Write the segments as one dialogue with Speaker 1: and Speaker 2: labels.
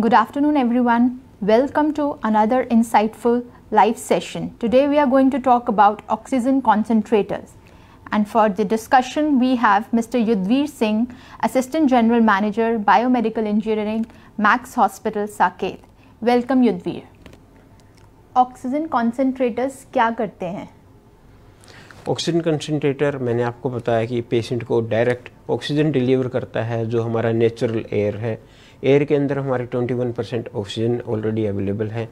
Speaker 1: Good afternoon, everyone. Welcome to another insightful live session. Today, we are going to talk about oxygen concentrators. And for the discussion, we have Mr. Yudhvir Singh, Assistant General Manager, Biomedical Engineering, Max Hospital, Saket. Welcome, Yudhvir. oxygen concentrators kya karte hain
Speaker 2: oxygen concentrator मैंने आपको बताया कि patient को direct oxygen deliver करता है जो हमारा natural air है एयर के अंदर हमारे 21 परसेंट ऑक्सीजन ऑलरेडी अवेलेबल है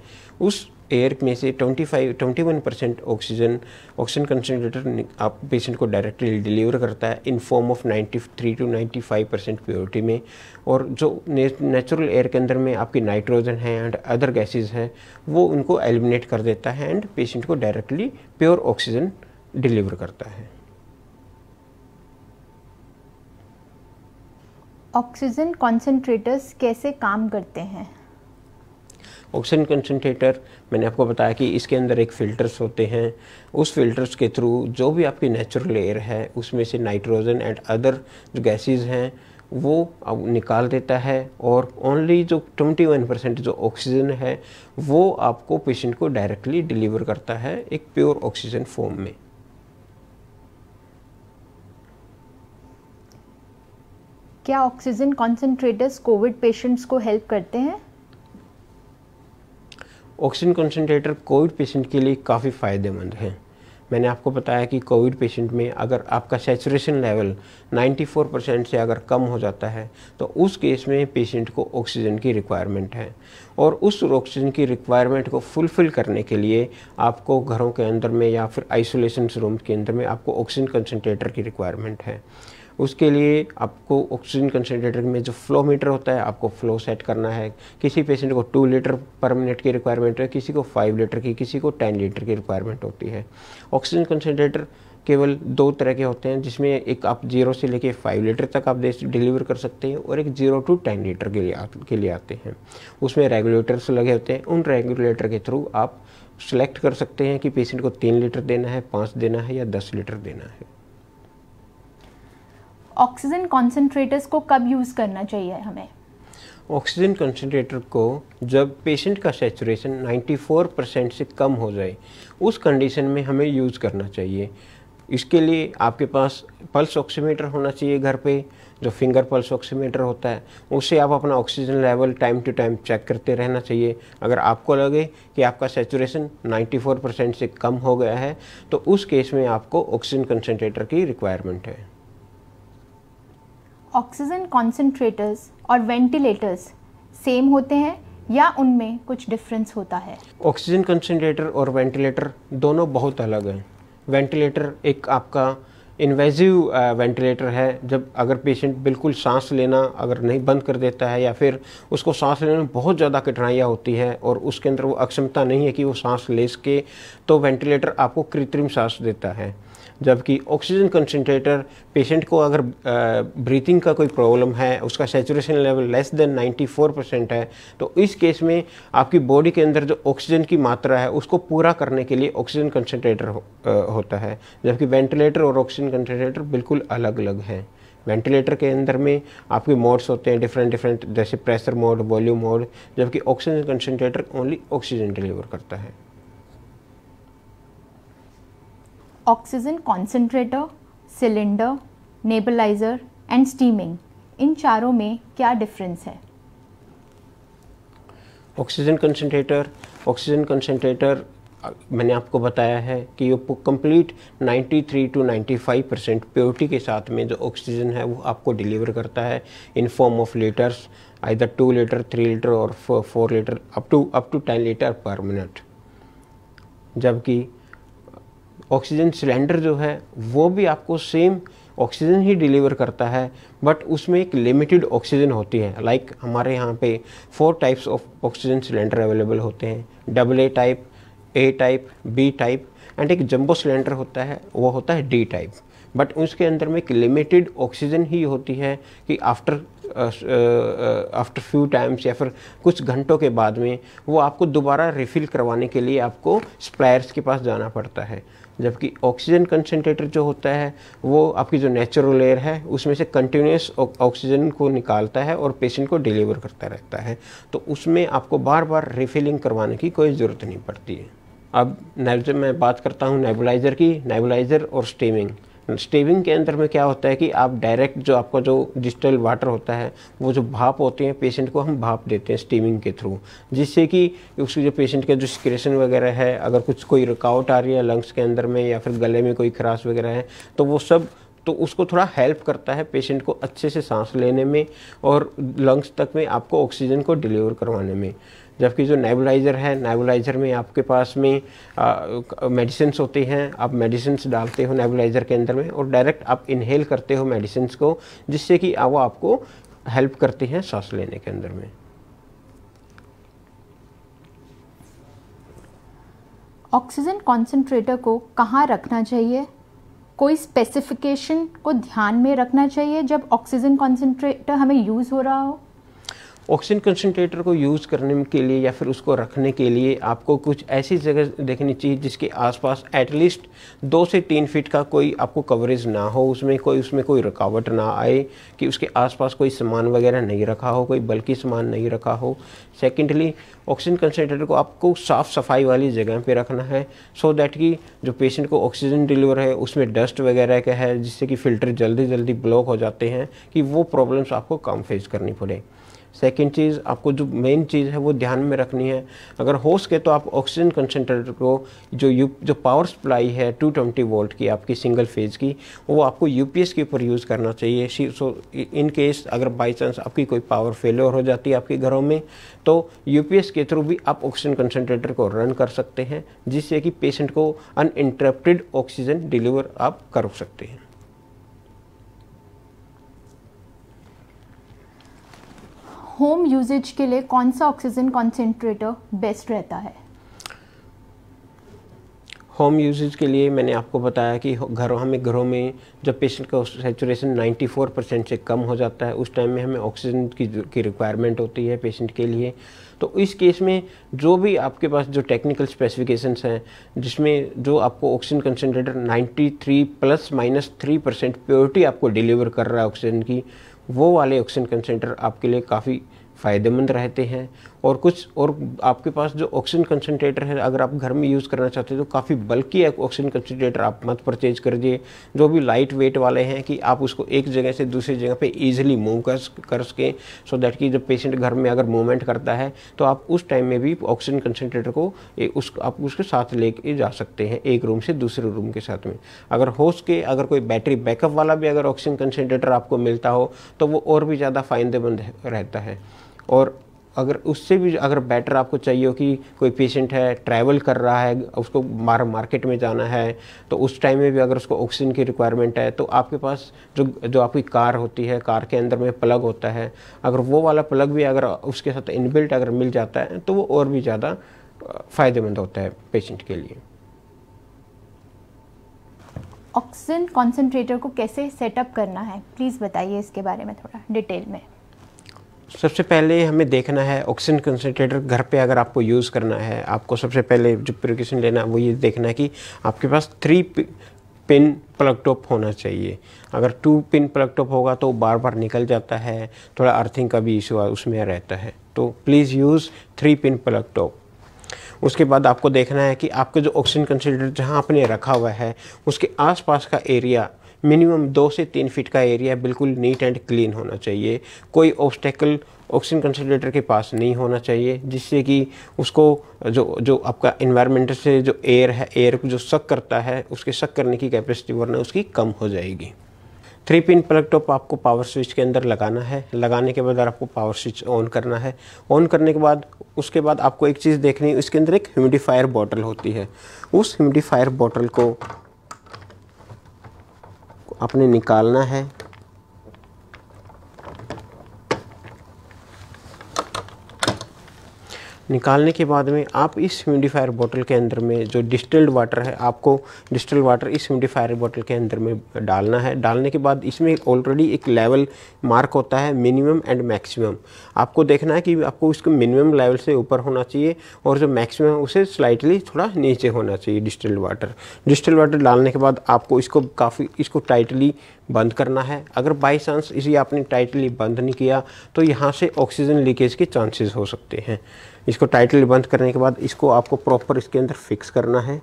Speaker 2: उस एयर में से 25 21 परसेंट ऑक्सीजन ऑक्सीजन कंसनट्रेटर आप पेशेंट को डायरेक्टली डिलीवर करता है in form of 93 to 95 percent purity में और जो नेचुरल एयर के अंदर में आपकी नाइट्रोजन है एंड अदर गैसेस हैं वो उनको एलिमिनेट कर देता है एंड पेशेंट को डायरेक्टली प्योर ऑक्सीजन डिलीवर करता है
Speaker 1: ऑक्सीजन कॉन्सेंट्रेटर्स कैसे काम करते हैं
Speaker 2: ऑक्सीजन कंसनट्रेटर मैंने आपको बताया कि इसके अंदर एक फ़िल्टर्स होते हैं उस फिल्टर्स के थ्रू जो भी आपकी नेचुरल एयर है उसमें से नाइट्रोजन एंड अदर जो गैसेज हैं वो अब निकाल देता है और ओनली जो 21 परसेंट जो ऑक्सीजन है वो आपको पेशेंट को डायरेक्टली डिलीवर करता है एक प्योर ऑक्सीजन फॉर्म में
Speaker 1: क्या ऑक्सीजन कॉन्सेंट्रेटर्स कोविड पेशेंट्स को हेल्प करते हैं
Speaker 2: ऑक्सीजन कॉन्सेंट्रेटर कोविड पेशेंट के लिए काफ़ी फ़ायदेमंद हैं मैंने आपको बताया कि कोविड पेशेंट में अगर आपका सेचुरेशन लेवल 94 परसेंट से अगर कम हो जाता है तो उस केस में पेशेंट को ऑक्सीजन की रिक्वायरमेंट है और उस ऑक्सीजन की रिक्वायरमेंट को फुलफ़िल करने के लिए आपको घरों के अंदर में या फिर आइसोलेशन रूम के अंदर में आपको ऑक्सीजन कंसनट्रेटर की रिक्वायरमेंट है उसके लिए आपको ऑक्सीजन कंसनट्रेटर में जो फ्लो मीटर होता है आपको फ्लो सेट करना है किसी पेशेंट को टू लीटर पर मिनट की रिक्वायरमेंट है किसी को फाइव लीटर की किसी को टेन लीटर की रिक्वायरमेंट होती है ऑक्सीजन कंसनट्रेटर केवल दो तरह के होते हैं जिसमें एक आप जीरो से लेके फाइव लीटर तक आप डिलीवर कर सकते हैं और एक जीरो टू टेन लीटर के लिए के लिए आते हैं उसमें रेगुलेटर्स लगे होते हैं उन रेगुलेटर के थ्रू आप सेलेक्ट कर सकते हैं कि पेशेंट को तीन लीटर देना है पाँच देना है या दस लीटर देना है
Speaker 1: ऑक्सीजन कॉन्सेंट्रेटर्स को कब यूज़ करना चाहिए हमें
Speaker 2: ऑक्सीजन कंसनट्रेटर को जब पेशेंट का सेचुरेशन 94 परसेंट से कम हो जाए उस कंडीशन में हमें यूज़ करना चाहिए इसके लिए आपके पास पल्स ऑक्सीमीटर होना चाहिए घर पे जो फिंगर पल्स ऑक्सीमीटर होता है उससे आप अपना oxygen level time to time check करते रहना चाहिए अगर आपको लगे कि आपका सेचुरेशन 94 परसेंट से कम हो गया है तो उस केस में आपको ऑक्सीजन कंसनट्रेटर की रिक्वायरमेंट है
Speaker 1: ऑक्सीजन कॉन्सेंट्रेटर्स और वेंटिलेटर्स सेम होते हैं या उनमें कुछ डिफरेंस होता है
Speaker 2: ऑक्सीजन कंसनट्रेटर और वेंटिलेटर दोनों बहुत अलग हैं वेंटिलेटर एक आपका इन्वेजिव वेंटिलेटर है जब अगर पेशेंट बिल्कुल सांस लेना अगर नहीं बंद कर देता है या फिर उसको सांस लेने में बहुत ज़्यादा कठिनाइयाँ होती है और उसके अंदर वो अक्षमता नहीं है कि वो सांस ले सके तो वेंटिलेटर आपको कृत्रिम सांस देता है जबकि ऑक्सीजन कंसनट्रेटर पेशेंट को अगर ब्रीथिंग का कोई प्रॉब्लम है उसका saturation level less than 94 percent है तो इस केस में आपकी बॉडी के अंदर जो ऑक्सीजन की मात्रा है उसको पूरा करने के लिए ऑक्सीजन कंसनट्रेटर हो, होता है जबकि वेंटिलेटर और ऑक्सीजन कंसनट्रेटर बिल्कुल अलग अलग हैं वेंटिलेटर के अंदर में आपके मोड्स होते हैं डिफरेंट डिफरेंट जैसे प्रेशर मोड वॉल्यूम मोड जबकि oxygen concentrator only oxygen deliver करता है
Speaker 1: oxygen concentrator cylinder nebuliser and steaming इन चारों में क्या डिफरेंस है
Speaker 2: ऑक्सीजन कंसनट्रेटर ऑक्सीजन कंसनट्रेटर मैंने आपको बताया है कि ये कंप्लीट 93 टू 95 परसेंट प्योरिटी के साथ में जो ऑक्सीजन है वो आपको डिलीवर करता है in form of litres either two litre three litre और four litre up to up to ten litre per minute जबकि ऑक्सीजन सिलेंडर जो है वो भी आपको सेम ऑक्सीजन ही डिलीवर करता है बट उसमें एक लिमिटेड ऑक्सीजन होती है लाइक like हमारे यहाँ पे four types of oxygen cylinder available होते हैं double A type A type B type and एक जंबो सिलेंडर होता है वो होता है डी टाइप बट उसके अंदर में एक लिमिटेड ऑक्सीजन ही होती है कि आफ्टर आफ्टर फ्यू टाइम्स या फिर कुछ घंटों के बाद में वो आपको दोबारा रिफ़िल करवाने के लिए आपको स्प्लायर्स के पास जाना पड़ता है जबकि ऑक्सीजन कंसनट्रेटर जो होता है वो आपकी जो नेचुरल एयर है उसमें से कंटिन्यूस ऑक्सीजन को निकालता है और पेशेंट को डिलीवर करता रहता है तो उसमें आपको बार बार रिफ़िलिंग करवाने की कोई ज़रूरत नहीं पड़ती है अब जब मैं बात करता हूँ नेबुलाइज़र की नेबुलाइज़र और स्टीमिंग स्टेविंग के अंदर में क्या होता है कि आप डायरेक्ट जो आपका जो डिजिटल वाटर होता है वो जो भाप होते हैं पेशेंट को हम भाप देते हैं स्टीविंग के थ्रू जिससे कि उसकी जो पेशेंट का जो सिक्रेशन वगैरह है अगर कुछ कोई रुकावट आ रही है लंग्स के अंदर में या फिर गले में कोई खराश वगैरह है तो वो सब तो उसको थोड़ा हेल्प करता है पेशेंट को अच्छे से सांस लेने में और लंग्स तक में आपको ऑक्सीजन को डिलीवर करवाने में जबकि जो नेबुलाइज़र है नेबुलाइज़र में आपके पास में मेडिसिन होती हैं आप मेडिसिन डालते हो नेबुलाइज़र के अंदर में और डायरेक्ट आप इनहेल करते हो मेडिसिन को जिससे कि वो आपको हेल्प करती हैं सांस लेने के अंदर में
Speaker 1: ऑक्सीजन कॉन्सेंट्रेटर को कहाँ रखना चाहिए कोई स्पेसिफिकेशन को ध्यान में रखना चाहिए जब ऑक्सीजन कॉन्सेंट्रेटर हमें यूज़ हो रहा हो
Speaker 2: ऑक्सीजन कंसनट्रेटर को यूज़ करने के लिए या फिर उसको रखने के लिए आपको कुछ ऐसी जगह देखनी चाहिए जिसके आसपास एटलीस्ट दो से तीन फीट का कोई आपको कवरेज ना हो उसमें कोई उसमें कोई रुकावट ना आए कि उसके आसपास कोई सामान वगैरह नहीं रखा हो कोई बल्कि सामान नहीं रखा हो सेकेंडली ऑक्सीजन कंसनट्रेटर को आपको साफ़ सफाई वाली जगह पर रखना है सो so दैट कि जो पेशेंट को ऑक्सीजन डिलीवर है उसमें डस्ट वगैरह का है जिससे कि फ़िल्टर जल्दी जल्दी ब्लॉक हो जाते हैं कि वो प्रॉब्लम्स आपको कम फेस करनी पड़े सेकेंड चीज़ आपको जो मेन चीज़ है वो ध्यान में रखनी है अगर हो सके तो आप ऑक्सीजन कंसनट्रेटर को जो यू जो पावर सप्लाई है 220 वोल्ट की आपकी सिंगल फेज़ की वो आपको यूपीएस के ऊपर यूज़ करना चाहिए सो इन केस अगर बाई चांस आपकी कोई पावर फेलियर हो जाती है आपके घरों में तो यूपीएस के थ्रू भी आप ऑक्सीजन कंसनट्रेटर को रन कर सकते हैं जिससे कि पेशेंट को अनइंटरप्टिड ऑक्सीजन डिलीवर आप कर सकते हैं
Speaker 1: होम यूजेज के लिए कौन सा ऑक्सीजन कॉन्सेंट्रेटर बेस्ट रहता है
Speaker 2: होम यूजेज के लिए मैंने आपको बताया कि घरों हमें घरों में जब पेशेंट का सेचुरेशन 94 परसेंट से कम हो जाता है उस टाइम में हमें ऑक्सीजन की की रिक्वायरमेंट होती है पेशेंट के लिए तो इस केस में जो भी आपके पास जो टेक्निकल स्पेसिफिकेशंस हैं जिसमें जो आपको oxygen concentrator 93 plus minus three percent purity आपको डिलीवर कर रहा है ऑक्सीजन की वो वाले ऑक्सीजन कंसेंटर आपके लिए काफ़ी फ़ायदेमंद रहते हैं और कुछ और आपके पास जो ऑक्सीजन कंसनट्रेटर है अगर आप घर में यूज़ करना चाहते हो तो काफ़ी बल्कि एक ऑक्सीजन कंसनट्रेटर आप मत परचेज करिए जो भी लाइट वेट वाले हैं कि आप उसको एक जगह से दूसरी जगह पे ईजिली मूव कर कर सकें सो दैट कि जब पेशेंट घर में अगर मूवमेंट करता है तो आप उस टाइम में भी ऑक्सीजन कंसनट्रेटर को उस आप उसके साथ ले जा सकते हैं एक रूम से दूसरे रूम के साथ में अगर हो सके अगर कोई बैटरी बैकअप वाला भी अगर ऑक्सीजन कंसनट्रेटर आपको मिलता हो तो वो और भी ज़्यादा फ़ायदेमंद रहता है और अगर उससे भी अगर बेटर आपको चाहिए हो कि कोई पेशेंट है ट्रैवल कर रहा है उसको मार मार्केट में जाना है तो उस टाइम में भी अगर उसको ऑक्सीजन की रिक्वायरमेंट है तो आपके पास जो जो आपकी कार होती है कार के अंदर में प्लग होता है अगर वो वाला प्लग भी अगर उसके साथ इनबिल्ट अगर मिल जाता है तो वो और भी ज़्यादा फ़ायदेमंद होता है पेशेंट के लिए
Speaker 1: ऑक्सीजन कॉन्सेंट्रेटर को कैसे सेटअप करना है प्लीज़ बताइए इसके बारे में थोड़ा डिटेल में
Speaker 2: सबसे पहले हमें देखना है ऑक्सीजन कंसनट्रेटर घर पे अगर आपको यूज़ करना है आपको सबसे पहले जो प्रिकॉशन लेना है वो ये देखना है कि आपके पास थ्री पिन प्लग टॉप होना चाहिए अगर टू पिन प्लग टॉप होगा तो बार बार निकल जाता है थोड़ा अर्थिंग का भी इशू उसमें रहता है तो please use three pin plug top उसके बाद आपको देखना है कि आपके जो ऑक्सीजन कंसनट्रेटर जहाँ आपने रखा हुआ है उसके आसपास का एरिया मिनिमम दो से तीन फीट का एरिया बिल्कुल नीट एंड क्लीन होना चाहिए कोई ऑब्स्टेकल ऑक्सीजन कंसनट्रेटर के पास नहीं होना चाहिए जिससे कि उसको जो जो आपका इन्वायरमेंट से जो एयर है एयर को जो सक करता है उसके सक करने की कैपेसिटी वरना उसकी कम हो जाएगी थ्री पिन प्लग टॉप आपको पावर स्विच के अंदर लगाना है लगाने के बाद आपको पावर स्विच ऑन करना है ऑन करने के बाद उसके बाद आपको एक चीज़ देखनी है इसके अंदर एक ह्यूमिडिफायर बॉटल होती है उस ह्यूमिडिफायर बॉटल को आपने निकालना है निकालने के बाद में आप इस ह्यूमिडिफायर बोतल के अंदर में जो डिस्टिल्ड वाटर है आपको डिस्टिल्ड वाटर इस ह्यूमिडिफायर बोतल के अंदर में डालना है डालने के बाद इसमें ऑलरेडी एक लेवल मार्क होता है मिनिमम एंड मैक्सिमम आपको देखना है कि आपको उसको मिनिमम लेवल से ऊपर होना चाहिए और जो मैक्सिमम उसे स्लाइटली थोड़ा नीचे होना चाहिए डिस्टिल्ड वाटर डिस्टिल्ड वाटर डालने के बाद आपको इसको काफ़ी इसको टाइटली बंद करना है अगर बाई चांस इसे आपने टाइटली बंद नहीं किया तो यहाँ से ऑक्सीजन लीकेज के चांसेस हो सकते हैं इसको टाइटली बंद करने के बाद इसको आपको प्रॉपर इसके अंदर फिक्स करना है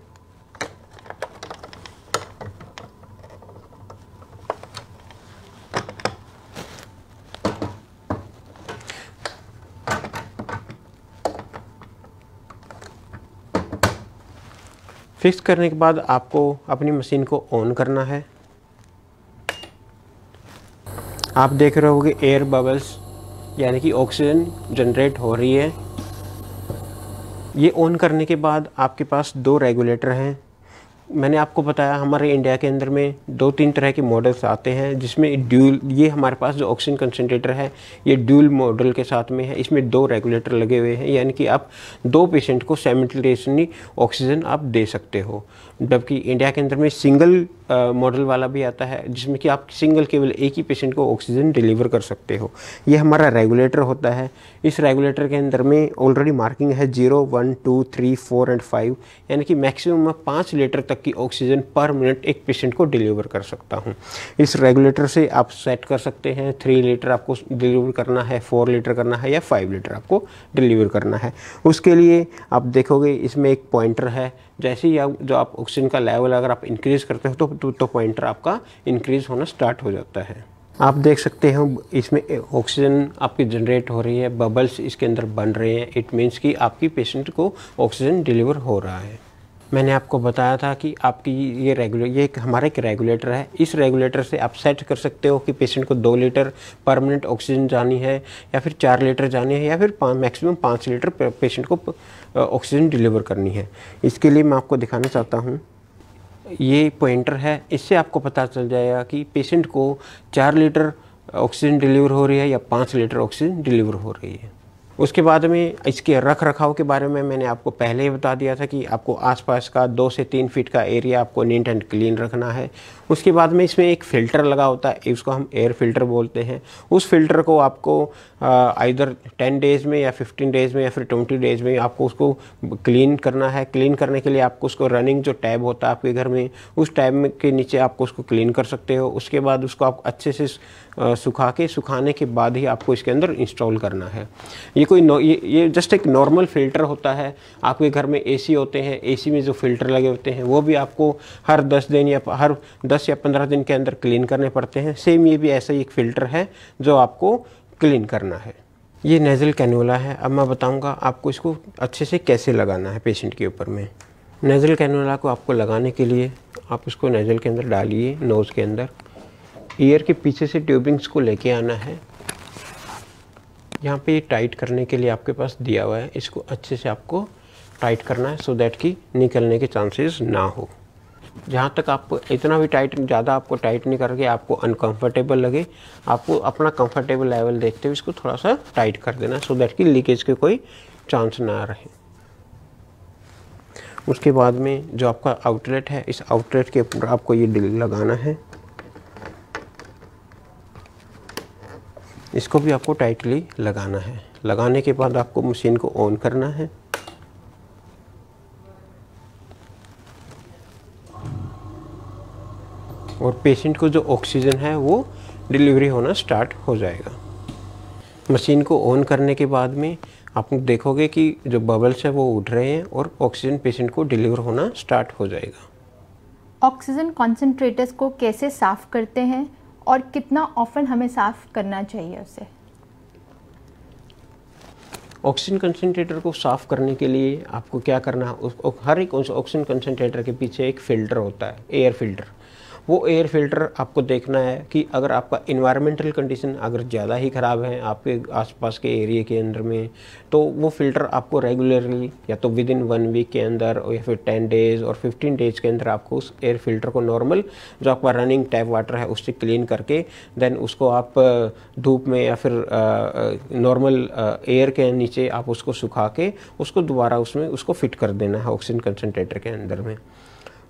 Speaker 2: फिक्स करने के बाद आपको अपनी मशीन को ऑन करना है आप देख रहे होगे एयर बबल्स यानी कि ऑक्सीजन जनरेट हो रही है ये ऑन करने के बाद आपके पास दो रेगुलेटर हैं मैंने आपको बताया हमारे इंडिया के अंदर में दो तीन तरह के मॉडल्स आते हैं जिसमें ड्यूल ये हमारे पास जो ऑक्सीजन कंसनट्रेटर है ये ड्यूल मॉडल के साथ में है इसमें दो रेगुलेटर लगे हुए हैं यानी कि आप दो पेशेंट को सेमिटेशनली ऑक्सीजन आप दे सकते हो जबकि इंडिया के अंदर में सिंगल मॉडल वाला भी आता है जिसमें कि आप सिंगल केवल एक ही पेशेंट को ऑक्सीजन डिलीवर कर सकते हो ये हमारा रेगुलेटर होता है इस रेगुलेटर के अंदर में ऑलरेडी मार्किंग है zero one two three four and five यानी कि मैक्सिमम मैं पाँच लीटर तक की ऑक्सीजन पर मिनट एक पेशेंट को डिलीवर कर सकता हूँ इस रेगुलेटर से आप सेट कर सकते हैं थ्री लीटर आपको डिलीवर करना है फोर लीटर करना है या फाइव लीटर आपको डिलीवर करना है उसके लिए आप देखोगे इसमें एक पॉइंटर है जैसे ही आप जो आप ऑक्सीजन का लेवल अगर आप इंक्रीज़ करते हो तो तो, तो पॉइंटर आपका इंक्रीज़ होना स्टार्ट हो जाता है आप देख सकते हो इसमें ऑक्सीजन आपकी जनरेट हो रही है बबल्स इसके अंदर बन रहे हैं इट मीन्स कि आपकी पेशेंट को ऑक्सीजन डिलीवर हो रहा है मैंने आपको बताया था कि आपकी ये रेगुले ये हमारा एक रेगुलेटर है इस रेगुलेटर से आप सेट कर सकते हो कि पेशेंट को दो लीटर परमानेंट ऑक्सीजन जानी है या फिर चार लीटर जानी है या फिर मैक्सिमम पाँच लीटर पेशेंट को ऑक्सीजन डिलीवर करनी है इसके लिए मैं आपको दिखाना चाहता हूँ ये पॉइंटर है इससे आपको पता चल जाएगा कि पेशेंट को चार लीटर ऑक्सीजन डिलीवर हो रही है या पाँच लीटर ऑक्सीजन डिलीवर हो रही है उसके बाद में इसके रख रखाव के बारे में मैंने आपको पहले ही बता दिया था कि आपको आसपास का दो से तीन फीट का एरिया आपको नीट एंड क्लीन रखना है उसके बाद में इसमें एक फ़िल्टर लगा होता है इसको हम एयर फिल्टर बोलते हैं उस फिल्टर को आपको इधर टेन डेज़ में या फिफ्टीन डेज़ में या फिर ट्वेंटी डेज़ में आपको उसको क्लीन करना है क्लीन करने के लिए आपको उसको रनिंग जो टैब होता है आपके घर में उस टैब में के नीचे आपको उसको क्लीन कर सकते हो उसके बाद उसको आप अच्छे से सुखा के सुखाने के बाद ही आपको इसके अंदर इंस्टॉल करना है ये कोई ये, ये जस्ट एक नॉर्मल फ़िल्टर होता है आपके घर में ए होते हैं ए में जो फ़िल्टर लगे होते हैं वो भी आपको हर दस दिन या हर दस 10 या 15 दिन के अंदर क्लीन करने पड़ते हैं सेम ये भी ऐसा ही एक फ़िल्टर है जो आपको क्लीन करना है ये नेज़ल कैनोला है अब मैं बताऊंगा आपको इसको अच्छे से कैसे लगाना है पेशेंट के ऊपर में नेज़ल कैनोला को आपको लगाने के लिए आप उसको नेज़ल के अंदर डालिए नोज़ के अंदर ईयर के पीछे से ट्यूबिंग्स को लेके आना है यहाँ पे ये टाइट करने के लिए आपके पास दिया हुआ है इसको अच्छे से आपको टाइट करना है सो so दैट कि निकलने के चांसेस ना हो जहाँ तक आपको इतना भी टाइट ज़्यादा आपको टाइट नहीं करके आपको अनकंफर्टेबल लगे आपको अपना कंफर्टेबल लेवल देखते हुए इसको थोड़ा सा टाइट कर देना सो दैट कि लीकेज के कोई चांस ना रहे उसके बाद में जो आपका आउटलेट है इस आउटलेट के ऊपर आपको ये डिल लगाना है इसको भी आपको टाइटली लगाना है लगाने के बाद आपको मशीन को ऑन करना है और पेशेंट को जो ऑक्सीजन है वो डिलीवरी होना स्टार्ट हो जाएगा मशीन को ऑन करने के बाद में आप देखोगे कि जो बबल्स है वो उठ रहे हैं और ऑक्सीजन पेशेंट को डिलीवर होना स्टार्ट हो जाएगा
Speaker 1: ऑक्सीजन कॉन्सेंट्रेटर्स को कैसे साफ़ करते हैं और कितना ऑफन हमें साफ़ करना चाहिए उसे
Speaker 2: ऑक्सीजन कंसनट्रेटर को साफ़ करने के लिए आपको क्या करना है हर एक ऑक्सीजन कंसनट्रेटर के पीछे एक फ़िल्टर होता है एयर फिल्टर वो एयर फिल्टर आपको देखना है कि अगर आपका इन्वायरमेंटल कंडीशन अगर ज़्यादा ही ख़राब है आपके आसपास के एरिए के अंदर में तो वो फ़िल्टर आपको रेगुलरली या तो विद इन वन वीक के अंदर या फिर टेन डेज़ और फिफ्टीन डेज़ के अंदर आपको उस एयर फिल्टर को नॉर्मल जो आपका रनिंग टैप वाटर है उससे क्लीन करके देन उसको आप धूप में या फिर नॉर्मल एयर के नीचे आप उसको सुखा के उसको दोबारा उसमें उसको फिट कर देना है ऑक्सीजन कंसनट्रेटर के अंदर में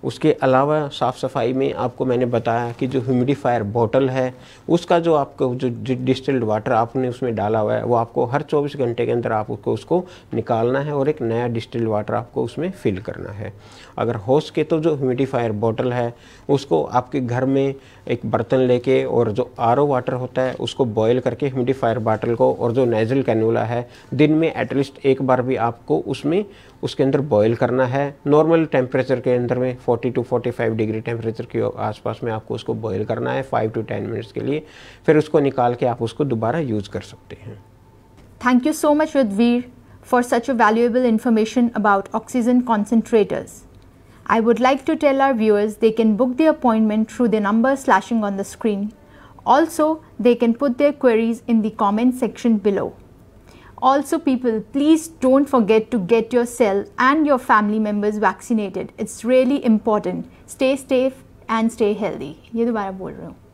Speaker 2: उसके अलावा साफ़ सफाई में आपको मैंने बताया कि जो ह्यूमिडिफायर बॉटल है उसका जो आपको जो डिस्टिल्ड वाटर आपने उसमें डाला हुआ है वो आपको हर 24 घंटे के अंदर आपको उसको निकालना है और एक नया डिस्टिल्ड वाटर आपको उसमें फिल करना है अगर हो सके तो जो ह्यूमिडिफायर बॉटल है उसको आपके घर में एक बर्तन लेके और जो आर वाटर होता है उसको बॉयल करके ह्यूमिडिफायर बॉटल को और जो नेजल कैनूला है दिन में एटलीस्ट एक बार भी आपको उसमें उसके अंदर बॉयल करना है नॉर्मल टेम्परेचर के अंदर में 40 टू 45 डिग्री टेम्परेचर के आसपास में आपको उसको बॉयल करना है 5 टू 10 मिनट्स के लिए फिर उसको निकाल के आप उसको दोबारा यूज़ कर सकते हैं
Speaker 1: थैंक यू सो मच रद्वीर for such a valuable information about oxygen concentrators I would like to tell our viewers they can book the appointment through the number flashing on the screen also they can put their queries in the comment section below Also people, please don't forget to get yourself and your family members vaccinated. It's really important. Stay safe and stay healthy. ये दोबारा बोल रही हूँ